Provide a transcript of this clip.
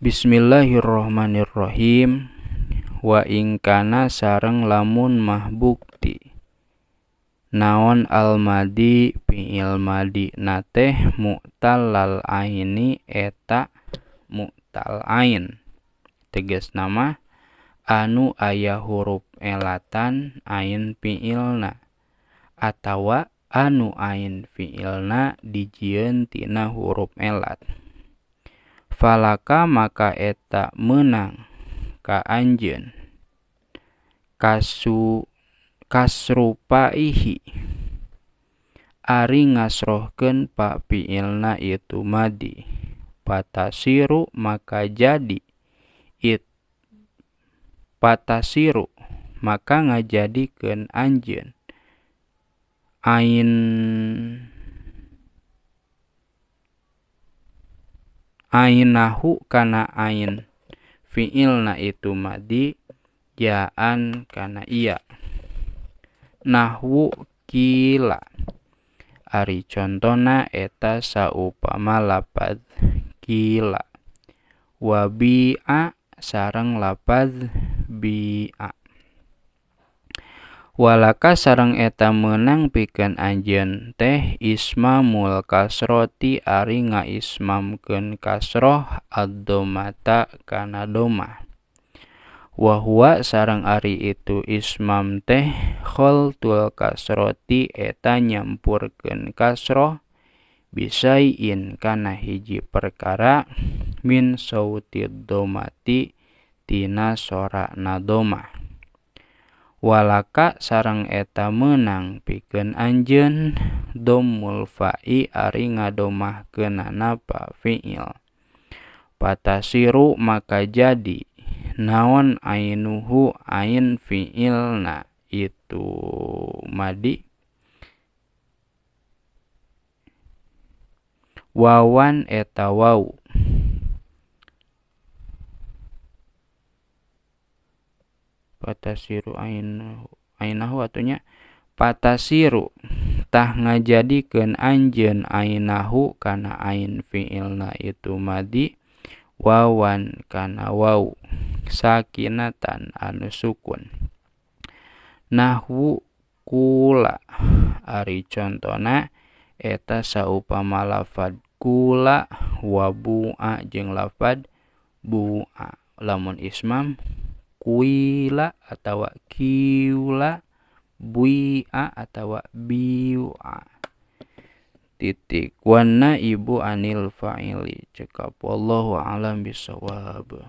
Bismillahirrohmanirrohim wa ingkana sareng lamun mahbukti naon almadi fiil madi nateh mu'talal aini eta mu'tal ain tegas nama anu ayah huruf elatan ain ilna. atawa anu ain fiilna dijieun tina huruf elat falaka maka eta menang ka anjen kasu ihi ari ngasrohken pa piilna itu madi patasiru maka jadi it patasiru maka ken anjen ain ainahu kana ain fiilna itu madi jaan kana iya nahwu kila ari contona eta saupama lapad kila wabi'a sarang lapad bi'a walaka sarang eta menang piken anjen teh mul kasroti ari ken kasroh adomata domata kana domah Wahua sarang ari itu ismam teh kholtul kasroti eta ken kasroh bisain kana hiji perkara min sautid domati tina sora nadoma walaka sarang eta menang piken anjen domul fa'i ari ngadomah kenana pa fi'il patasiru maka jadi naon ainuhu ain fi'ilna itu madi wawan eta wau patasiru ainahu ainahu atunya patasiru tah ngajadikeun anjeun ainahu kana ain fiilna itu madi wawan kana wau sakinatan anu sukun nahwu kula ari contona eta saupama lafad kula wabu'a jeung lafad bu'a lamun ismam kuila atau kiula buia atau biua titik wana ibu anil fa'ili cekap wallahu alam bisawab